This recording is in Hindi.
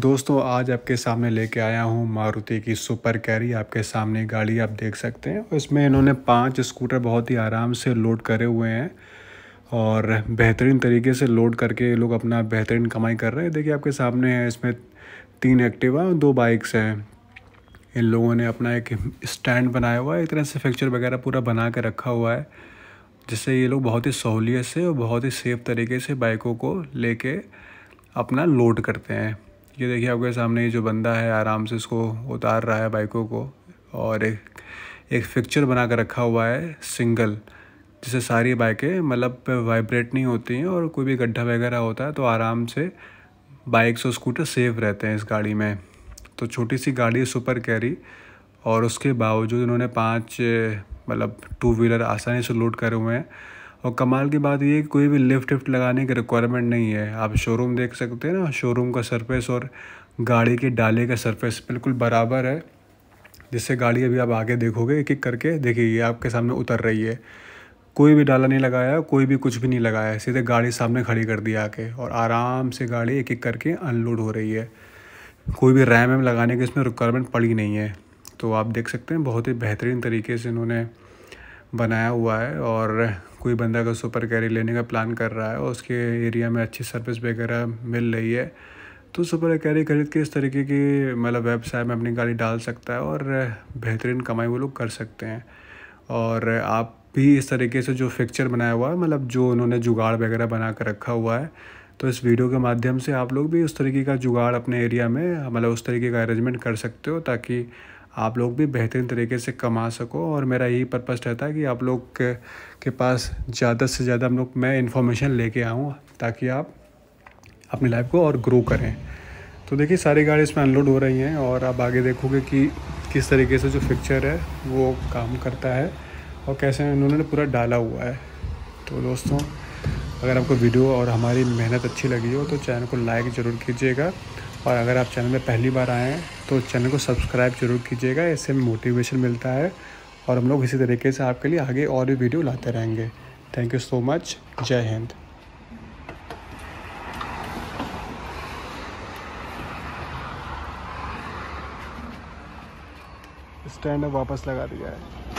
दोस्तों आज आपके सामने लेके आया हूँ मारुति की सुपर कैरी आपके सामने गाड़ी आप देख सकते हैं इसमें इन्होंने पांच स्कूटर बहुत ही आराम से लोड करे हुए हैं और बेहतरीन तरीके से लोड करके ये लोग अपना बेहतरीन कमाई कर रहे हैं देखिए आपके सामने है इसमें तीन एक्टिवा और दो बाइक्स हैं इन लोगों ने अपना एक स्टैंड बनाया हुआ है एक तरह से फ्रैक्चर वगैरह पूरा बना कर रखा हुआ है जिससे ये लोग बहुत ही सहूलियत से और बहुत ही सेफ तरीके से बाइकों को लेके अपना लोड करते हैं ये देखिए आपके सामने ये जो बंदा है आराम से इसको उतार रहा है बाइकों को और एक एक फिक्चर बना कर रखा हुआ है सिंगल जिससे सारी बाइकें मतलब वाइब्रेट नहीं होती हैं और कोई भी गड्ढा वगैरह होता है तो आराम से बाइक्स और स्कूटर सेफ रहते हैं इस गाड़ी में तो छोटी सी गाड़ी सुपर कैरी और उसके बावजूद इन्होंने पाँच मतलब टू व्हीलर आसानी से लोड करे हुए हैं और कमाल की बात यह है कि कोई भी लिफ्ट विफ्ट लगाने की रिक्वायरमेंट नहीं है आप शोरूम देख सकते हैं ना शोरूम का सरफेस और गाड़ी के डाले का सरफेस बिल्कुल बराबर है जिससे गाड़ी अभी आप आगे देखोगे एक एक करके देखिए आपके सामने उतर रही है कोई भी डाला नहीं लगाया कोई भी कुछ भी नहीं लगाया सीधे गाड़ी सामने खड़ी कर दी आके और आराम से गाड़ी एक एक करके अनलोड हो रही है कोई भी रैम वैम लगाने की इसमें रिक्वायरमेंट पड़ी नहीं है तो आप देख सकते हैं बहुत ही बेहतरीन तरीके से इन्होंने बनाया हुआ है और कोई बंदा अगर सुपर कैरी लेने का प्लान कर रहा है और उसके एरिया में अच्छी सर्विस वगैरह मिल रही है तो सुपर कैरी खरीद के इस तरीके की मतलब व्यवसाय में अपनी गाड़ी डाल सकता है और बेहतरीन कमाई वो लोग कर सकते हैं और आप भी इस तरीके से जो फिक्चर बनाया हुआ है मतलब जो उन्होंने जुगाड़ वगैरह बना कर रखा हुआ है तो इस वीडियो के माध्यम से आप लोग भी उस तरीके का जुगाड़ अपने एरिया में मतलब उस तरीके का अरेंजमेंट कर सकते हो ताकि आप लोग भी बेहतरीन तरीके से कमा सको और मेरा यही पर्पज़ रहता है कि आप लोग के, के पास ज़्यादा से ज़्यादा हम लोग मैं इन्फॉर्मेशन लेके आऊँ ताकि आप अपनी लाइफ को और ग्रो करें तो देखिए सारी गाड़ी इसमें अनलोड हो रही हैं और आप आगे देखोगे कि किस तरीके से जो फिक्चर है वो काम करता है और कैसे उन्होंने पूरा डाला हुआ है तो दोस्तों अगर आपको वीडियो और हमारी मेहनत अच्छी लगी हो तो चैनल को लाइक ज़रूर कीजिएगा और अगर आप चैनल में पहली बार आएँ तो चैनल को सब्सक्राइब जरूर कीजिएगा इससे मोटिवेशन मिलता है और हम लोग इसी तरीके से आपके लिए आगे और भी वीडियो लाते रहेंगे थैंक यू सो मच जय हिंद स्टैंड वापस लगा दिया है